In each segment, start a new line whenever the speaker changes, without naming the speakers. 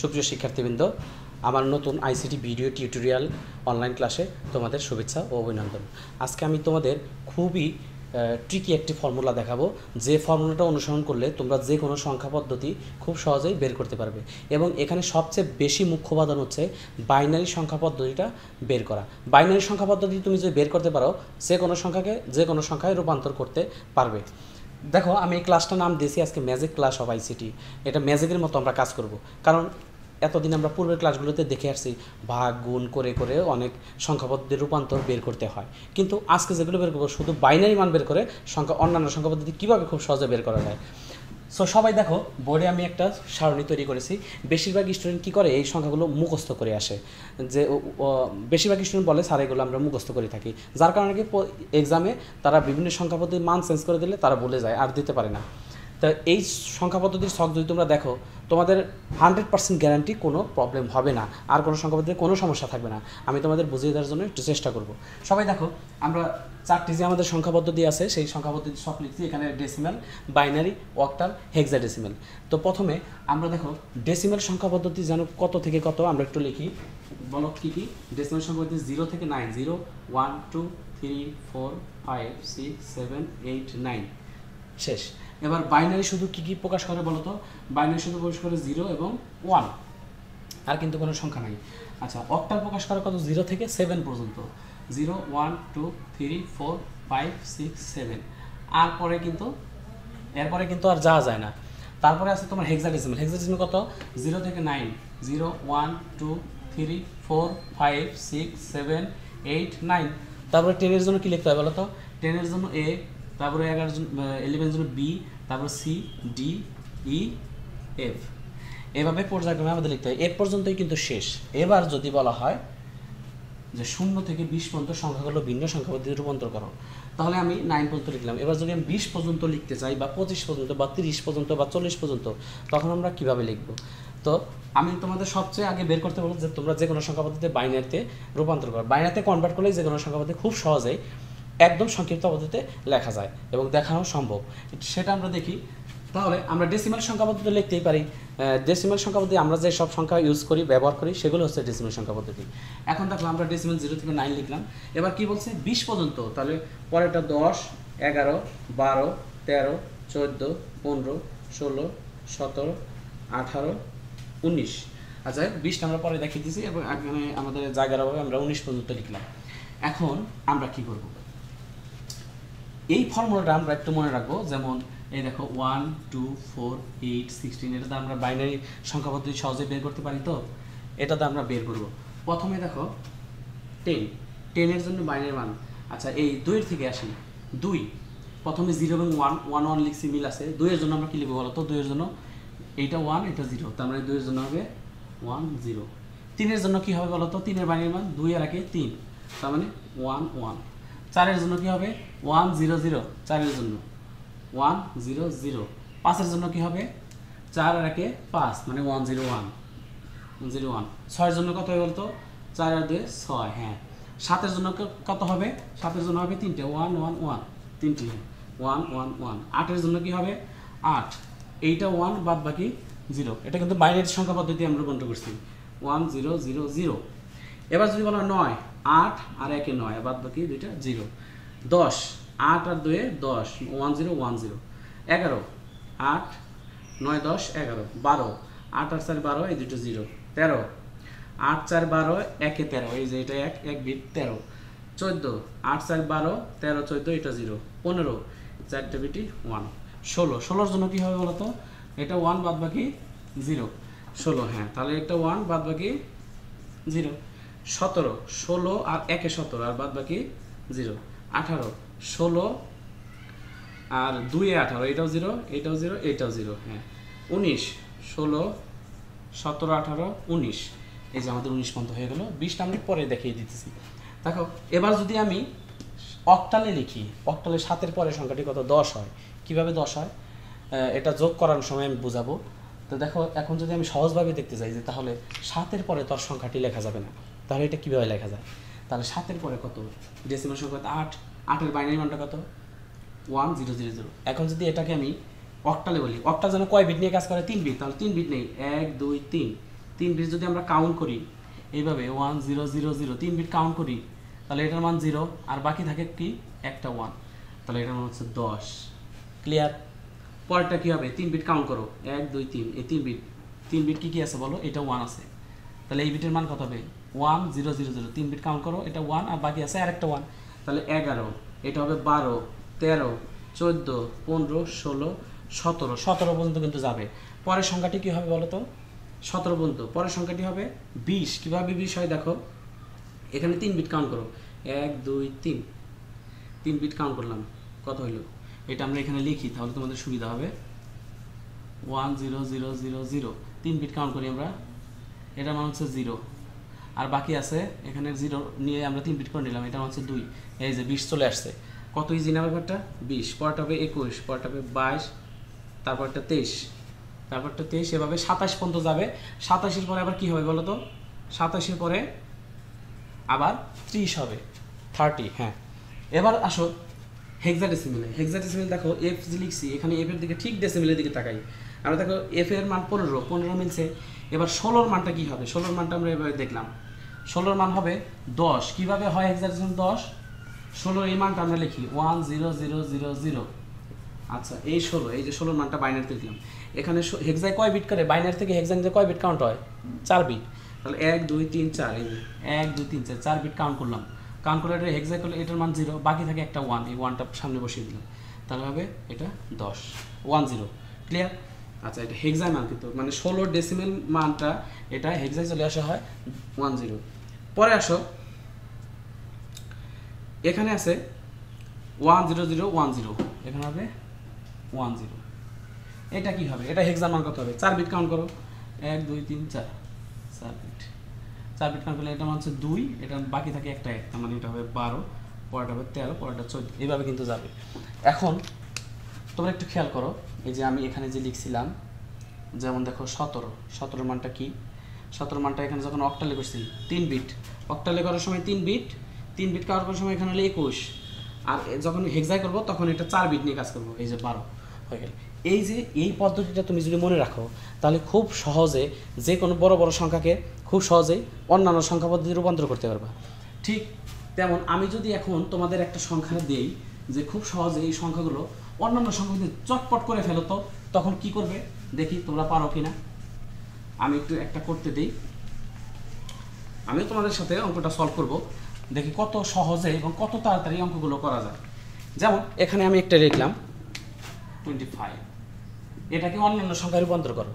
সুপ্রিয় শিক্ষার্থীবৃন্দ আমার নতুন আইসিটি ভিডিও টিউটোরিয়াল অনলাইন ক্লাসে তোমাদের শুভেচ্ছা ও অভিনন্দন আজকে আমি তোমাদের খুবই ট্রিকি একটি ফর্মুলা দেখাবো যে ফর্মুলাটা অনুসরণ করলে তোমরা যে কোনো সংখ্যা পদ্ধতি খুব সহজেই বের করতে পারবে এবং এখানে সবচেয়ে বেশি মুখ্য উপাদান হচ্ছে বাইনারি সংখ্যা পদ্ধতিটা বের করা বাইনারি সংখ্যা পদ্ধতি তুমি যদি বের করতে পারো যে কোনো সংখ্যাকে যে কোনো সংখ্যায় রূপান্তর করতে পারবে দেখো আমি এই ক্লাসটার নাম দিয়েছি আজকে ম্যাজিক ক্লাস অফ আইসিটি এটা ম্যাজিকের মতো আমরা কাজ করব কারণ এতদিন আমরা পূর্বের ক্লাসগুলোতে দেখে আসছি ভাগ গুণ করে করে অনেক সংখ্যাপদ্ধতির রূপান্তর বের করতে হয় কিন্তু আজকে যেগুলো বের করবো শুধু বাইনারি মান বের করে সংখ্যা অন্যান্য সংখ্যা কীভাবে খুব সহজে বের করা যায় সো সবাই দেখো বোর্ডে আমি একটা সারণী তৈরি করেছি বেশিরভাগ স্টুডেন্ট কী করে এই সংখ্যাগুলো মুখস্থ করে আসে যে বেশিরভাগ স্টুডেন্ট বলে স্যার এগুলো আমরা মুখস্থ করে থাকি যার কারণে কি এক্সামে তারা বিভিন্ন সংখ্যা প্রতি মান চেঞ্জ করে দিলে তারা বলে যায় আর দিতে পারে না তা এই সংখ্যা পদ্ধতির শখ যদি তোমরা দেখো তোমাদের হান্ড্রেড পার্সেন্ট গ্যারান্টি কোনো প্রবলেম হবে না আর কোনো সংখ্যা পদ্ধতির কোনো সমস্যা থাকবে না আমি তোমাদের বুঝিয়ে দেওয়ার জন্য একটু চেষ্টা করবো সবাই দেখো আমরা চারটি যে আমাদের সংখ্যা পদ্ধতি আছে সেই সংখ্যা পদ্ধতি সব লিখছি এখানে decimal binary octal hexadecimal তো প্রথমে আমরা দেখো ডেসিমেল সংখ্যা পদ্ধতি যেন কত থেকে কত আমরা একটু লিখি বলো কী কী ডেসিমেল সংখ্যা পদ্ধতি জিরো থেকে nine zero one two three four five six seven eight nine শেষ এবার বাইনারি শুধু কি কি প্রকাশ করে বলতো বাইনারি শুধু প্রকাশ করে জিরো এবং ওয়ান আর কিন্তু কোনো সংখ্যা নাই আচ্ছা অক্টাল প্রকাশ করে কত জিরো থেকে সেভেন পর্যন্ত zero one two three four five six seven আর পরে কিন্তু এরপরে কিন্তু আর যাওয়া যায় না তারপরে আছে তোমার হেক্সাডেসিমাল হেক্সাডেসিমাল কত জিরো থেকে nine zero one two three four five six seven eight nine তারপরে টেনের জন্য কী লিখতে হয় বলো তো টেনের জন্য এ তারপরে এগারো জন এলিভেন জন বি তারপরে সি ডি ই এফ এভাবে পর্যায়ক্রমে আমাদের লিখতে হয় এ পর্যন্তই কিন্তু শেষ এবার যদি বলা হয় যে শূন্য থেকে বিশ পর্যন্ত সংখ্যাগুলো ভিন্ন সংখ্যা রূপান্তর করো তাহলে আমি নাইন পর্যন্ত লিখলাম এবার যদি আমি বিশ পর্যন্ত লিখতে চাই বা পঁচিশ পর্যন্ত বা তিরিশ পর্যন্ত বা চল্লিশ পর্যন্ত তখন আমরা কিভাবে লিখব তো আমি তোমাদের সবচেয়ে আগে বের করতে বলবো যে তোমরা যে কোনো সংখ্যা পদ্ধতিতে বাইনারিতে রূপান্তর করো বাইনারিতে কনভার্ট করলেই যে কোনো সংখ্যা পদ্ধতি খুব সহজেই একদম সংক্ষিপ্ত পদ্ধতিতে লেখা যায় এবং দেখানো সম্ভব সেটা আমরা দেখি তাহলে আমরা ডেসিমাল সংখ্যা পদ্ধতি লিখতেই পারি ডেসিমাল সংখ্যা পদ্ধতি আমরা যে সব সংখ্যা ইউজ করি ব্যবহার করি সেগুলো হচ্ছে ডেসিমাল সংখ্যা পদ্ধতি এখন দেখলাম আমরা ডেসিমাল জিরো থেকে নাইন লিখলাম এবার কি বলছে বিশ পর্যন্ত তাহলে পরেরটা দশ এগারো বারো তেরো চোদ্দো পনেরো ষোলো সতেরো আঠারো উনিশ আচ্ছা বিশটা আমরা পরে দেখিয়ে দিয়েছি এবং আমাদের জায়গার অভাবে আমরা উনিশ পর্যন্ত লিখলাম এখন আমরা কি করবো এই ফর্মুলাটা আমরা একটু মনে রাখবো যেমন এই দেখো one two four eight sixteen এটা তো আমরা বাইনারি সংখ্যা পদ্ধতি সহজে বের করতে পারি তো এটা তো আমরা বের করবো প্রথমে দেখো টেন টেনের জন্য বাইনারি মান আচ্ছা এই দুইয়ের থেকে আসি দুই প্রথমে জিরো এবং ওয়ান ওয়ান ওয়ান লিখছি মিল আছে দুইয়ের জন্য আমরা কী লিখবো বলো তো দুইয়ের জন্য এইটা ওয়ান এটা জিরো তার মানে দুইয়ের জন্য হবে ওয়ান জিরো তিনের জন্য কী হবে বলো তো তিনের বাইনারি মান দুই আর আগে তিন তার মানে ওয়ান ওয়ান চারের জন্য কি হবে ওয়ান জিরো জিরো চারের জন্য ওয়ান জিরো জিরো পাঁচের জন্য কি হবে চার আর একে পাঁচ মানে one zero one zero one ছয়ের জন্য কত হবে বলতো চার আর দুয়ে ছয় হ্যাঁ সাতের জন্য কত হবে সাতের জন্য হবে তিনটে ওয়ান ওয়ান ওয়ান তিনটি ওয়ান ওয়ান ওয়ান আটের জন্য কি হবে আট এইটা ওয়ান বাদ বাকি জিরো এটা কিন্তু বাইরের সংখ্যা পদ্ধতি আমরা গণ্য করছি ওয়ান জিরো জিরো জিরো এবার যদি বলা নয় আট আর একে নয় বাদ বাকি দুইটা জিরো দশ আট আর দুয়ে দশ ওয়ান জিরো ওয়ান জিরো এগারো আট নয় দশ এগারো বারো আট আর চার বারো এই দুটো জিরো তেরো আট চার বারো একে তেরো এই যে এটা এক এক বিট তেরো চোদ্দো আট চার বারো তেরো চোদ্দো এটা জিরো পনেরো চারটে বিটি ওয়ান ষোলো ষোলোর জন্য কী হবে বলতো এটা ওয়ান বাদ বাকি জিরো ষোলো হ্যাঁ তাহলে একটা ওয়ান বাদ বাকি জিরো সতেরো ষোলো আর একে সতেরো আর বাদ বাকি জিরো আঠারো ষোলো আর দুয়ে আঠারো এটাও জিরো এটাও জিরো এটাও জিরো হ্যাঁ উনিশ ষোলো সতেরো আঠারো উনিশ এই যে আমাদের উনিশ পর্যন্ত হয়ে গেল বিশটা আমি পরে দেখিয়ে দিতেছি দেখো এবার যদি আমি অক্টালে লিখি অক্টালে সাতের পরে সংখ্যাটি কত দশ হয় কিভাবে দশ হয় এটা যোগ করার সময় আমি বোঝাবো তো দেখো এখন যদি আমি সহজভাবে দেখতে চাই যে তাহলে সাতের পরে তোর সংখ্যাটি লেখা যাবে না তাহলে এটা কীভাবে লেখা যায় তাহলে সাতের পরে কত ডেসিমাল সংখ্যা আট আটের বাইনারি মানটা কত ওয়ান জিরো জিরো জিরো এখন যদি এটাকে আমি অক্টালে বলি অক্টা যেন কয় বিট নিয়ে কাজ করে তিন বিট তাহলে তিন বিট নেই এক দুই তিন তিন বিট যদি আমরা কাউন্ট করি এইভাবে ওয়ান জিরো জিরো জিরো তিন বিট কাউন্ট করি তাহলে এটার মান জিরো আর বাকি থাকে কি একটা ওয়ান তাহলে এটার মান হচ্ছে দশ ক্লিয়ার পরেরটা কী হবে তিন বিট কাউন্ট করো এক দুই তিন এই তিন বিট তিন বিট কী কী আছে বলো এটা ওয়ান আছে তাহলে এই বিটের মান কত হবে ওয়ান জিরো জিরো জিরো তিন বিট কাউন্ট করো এটা ওয়ান আর বাকি আছে আরেকটা ওয়ান তাহলে এগারো এটা হবে বারো তেরো চোদ্দো পনেরো ষোলো সতেরো সতেরো পর্যন্ত কিন্তু যাবে পরের সংখ্যাটি কী হবে বলো তো সতেরো পর্যন্ত পরের সংখ্যাটি হবে বিশ কীভাবে বিশ হয় দেখো এখানে তিন বিট কাউন্ট করো এক দুই তিন তিন বিট কাউন্ট করলাম কত হইল এটা আমরা এখানে লিখি তাহলে তোমাদের সুবিধা হবে one zero zero zero zero তিন বিট কাউন্ট করি আমরা এটা মান হচ্ছে জিরো আর বাকি আছে এখানে জিরো নিয়ে আমরা তিন বিট করে নিলাম এটা হচ্ছে দুই এই যে বিশ চলে আসছে কত ইজি না ব্যাপারটা বিশ পরটা হবে একুশ পরটা হবে বাইশ তারপরটা তেইশ তারপরটা তেইশ এভাবে সাতাশ পর্যন্ত যাবে সাতাশের পরে আবার কি হবে বলো তো সাতাশের পরে আবার ত্রিশ হবে থার্টি হ্যাঁ এবার আসো হেক্সাডেসিমিলে হেক্সাডেসিমিল দেখো এফ লিখছি এখানে এফ এর দিকে ঠিক ডেসিমিলের দিকে তাকাই আমরা দেখো এফ এর মান পনেরো পনেরো মিলছে এবার ষোলোর মানটা কি হবে ষোলোর মানটা আমরা এভাবে দেখলাম ষোলোর মান হবে দশ কীভাবে হয় এক্সারসাইজ দশ ষোলোর এই মানটা আমরা লিখি one zero zero zero zero আচ্ছা এই ষোলো এই যে ষোলোর মানটা বাইনারিতে দিলাম এখানে হেক্সায় কয় বিট করে বাইনারি থেকে যে কয় বিট কাউন্ট হয় চার বিট তাহলে এক দুই তিন চার এই এক দুই তিন চার চার বিট কাউন্ট করলাম কাউন্ট করে এটা করলে এটার মান জিরো বাকি থাকে একটা ওয়ান এই ওয়ানটা সামনে বসিয়ে দিলাম তাহলে হবে এটা দশ ওয়ান জিরো ক্লিয়ার আচ্ছা এটা হেক্সাই মান কিন্তু মানে ষোলো ডেসিমেল মানটা এটা হেক্সাই চলে আসা হয় ওয়ান জিরো পরে আসো এখানে আছে one zero zero one zero এখানে হবে ওয়ান জিরো এটা কি হবে এটা হেক্সার মান কত হবে চার বিট কাউন্ট করো এক দুই তিন চার চার বিট চার বিট কাউন্ট করলে এটা মানে হচ্ছে দুই এটা বাকি থাকে একটা এক মানে এটা হবে বারো পরেরটা হবে তেরো পরেরটা চোদ্দ এইভাবে কিন্তু যাবে এখন তোমরা একটু খেয়াল করো এই যে আমি এখানে যে লিখছিলাম যেমন দেখো সতেরো সতেরো মানটা কি সতেরো মানটা এখানে যখন অক্টালে করছি তিন বিট অক্টালে করার সময় তিন বিট তিন বিট করার সময় এখানে হলো একুশ আর যখন হেক্সায় করবো তখন এটা চার বিট নিয়ে কাজ করবো এই যে বারো হয়ে গেল এই যে এই পদ্ধতিটা তুমি যদি মনে রাখো তাহলে খুব সহজে যে কোনো বড় বড় সংখ্যাকে খুব সহজেই অন্যান্য সংখ্যা পদ্ধতি রূপান্তর করতে পারবা ঠিক তেমন আমি যদি এখন তোমাদের একটা সংখ্যা দেই যে খুব সহজে এই সংখ্যাগুলো অন্যান্য সংখ্যা চটপট করে ফেলতো তখন কি করবে দেখি তোমরা পারো কি না আমি একটু একটা করতে দিই আমি তোমাদের সাথে অঙ্কটা সলভ করব দেখি কত সহজে এবং কত তাড়াতাড়ি অঙ্কগুলো করা যায় যেমন এখানে আমি একটা লিখলাম টোয়েন্টি ফাইভ এটাকে অন্যান্য সংখ্যায় রূপান্তর করো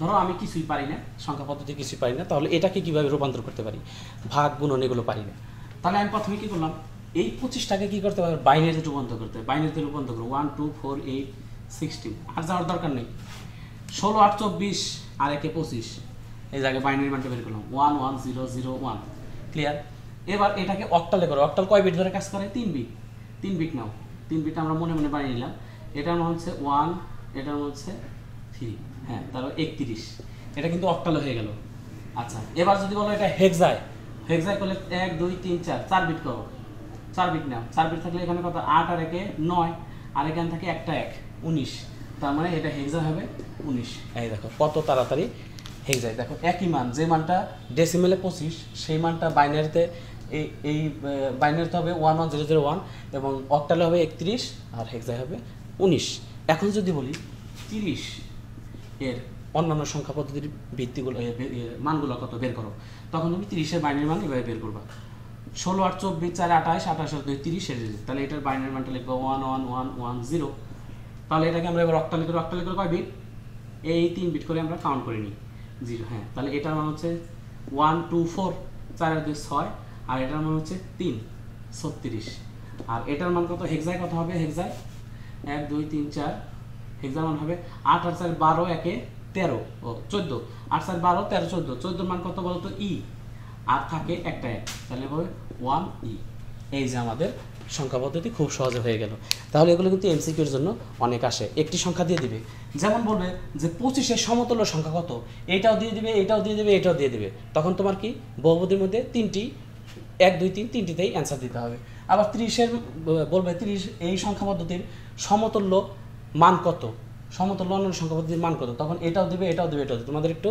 ধরো আমি কিছুই পারি না সংখ্যা পদ্ধতি কিছুই পারি না তাহলে এটাকে কীভাবে রূপান্তর করতে পারি ভাগ গুণন এগুলো পারি না তাহলে আমি প্রথমে কী করলাম এই পঁচিশটাকে কী করতে পারবে বাইনারিতে রূপান্তর করতে হবে বাইনারিতে রূপান্তর করো one two four eight sixteen আর যাওয়ার দরকার নেই ষোলো আট চব্বিশ আর একে পঁচিশ এই জায়গায় বাইনারি মানটা বের করলাম one one zero zero one clear এবার এটাকে অক্টালে করো অক্টাল কয় বিট ধরে কাজ করে তিন বিট তিন বিট নাও তিন বিট আমরা মনে মনে বানিয়ে নিলাম এটার নাম হচ্ছে ওয়ান এটার নাম হচ্ছে থ্রি হ্যাঁ তারপর একত্রিশ এটা কিন্তু অক্টালে হয়ে গেল আচ্ছা এবার যদি বলো এটা হেক্সায় হেক্সায় করলে এক দুই তিন চার চার বিট করো চার বিট নাও চার বিট থাকলে এখানে কত আট আর একে নয় আর এখানে থাকে একটা এক উনিশ তার মানে এটা হেক্সা হবে উনিশ এই দেখো কত তাড়াতাড়ি হেক্সায় দেখো একই মান যে মানটা ডেসিমেলে পঁচিশ সেই মানটা বাইনারিতে এই এই বাইনারিতে হবে one one zero zero one এবং অক্টালে হবে একত্রিশ আর হেক্সায় হবে উনিশ এখন যদি বলি তিরিশ এর অন্যান্য সংখ্যা পদ্ধতির ভিত্তিগুলো মানগুলো কত বের করো তখন তুমি তিরিশের বাইনারি মান এভাবে বের করবা ষোলো আট চব্বিশ চার আঠাশ আঠাশ দুই তিরিশ তাহলে এটার বাইনারি মানটা লিখবো one one one one zero তাহলে এটাকে আমরা এবার অক্টালি করে অক্টালি করে কয় বিট এই তিন বিট করে আমরা কাউন্ট করে নিই জিরো হ্যাঁ তাহলে এটার মান হচ্ছে ওয়ান টু ফোর চারের দুই ছয় আর এটার মান হচ্ছে তিন ছত্রিশ আর এটার মান কত হেক্সায় কত হবে হেক্সায় এক দুই তিন চার হেক্সার মান হবে আট আর চার বারো একে তেরো ও চোদ্দো আট চার বারো তেরো চোদ্দো চোদ্দোর মান কত বলতো ই আর থাকে একটা এক তাহলে হবে ওয়ান ই e। এই যে আমাদের সংখ্যা পদ্ধতি খুব সহজে হয়ে গেল তাহলে এগুলো কিন্তু এমসিকিউর জন্য অনেক আসে একটি সংখ্যা দিয়ে দিবে যেমন বলবে যে পঁচিশের সমতুল্য সংখ্যা কত এটাও দিয়ে দিবে এটাও দিয়ে দিবে এটাও দিয়ে দিবে তখন তোমার কি বহুপতির মধ্যে তিনটি এক দুই তিন তিনটিতেই অ্যান্সার দিতে হবে আবার ত্রিশের বলবে ত্রিশ এই সংখ্যা পদ্ধতির সমতুল্য মান কত সমতল অন্যান্য সংখ্যাপতির মান কত তখন এটাও দেবে এটাও দেবে এটাও দেবে তোমাদের একটু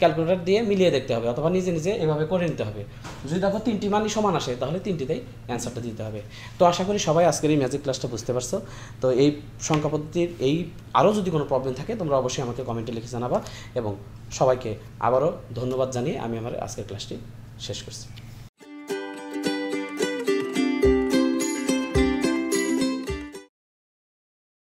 ক্যালকুলেটার দিয়ে মিলিয়ে দেখতে হবে অথবা নিজে নিজে এভাবে করে নিতে হবে যদি দেখো তিনটি মানই সমান আসে তাহলে তিনটিতেই অ্যান্সারটা দিতে হবে তো আশা করি সবাই আজকের এই ম্যাজিক ক্লাসটা বুঝতে পারছো তো এই সংখ্যা পদ্ধতির এই আরও যদি কোনো প্রবলেম থাকে তোমরা অবশ্যই আমাকে কমেন্টে লিখে জানাবা এবং সবাইকে আবারও ধন্যবাদ জানিয়ে আমি আমার আজকের ক্লাসটি শেষ করছি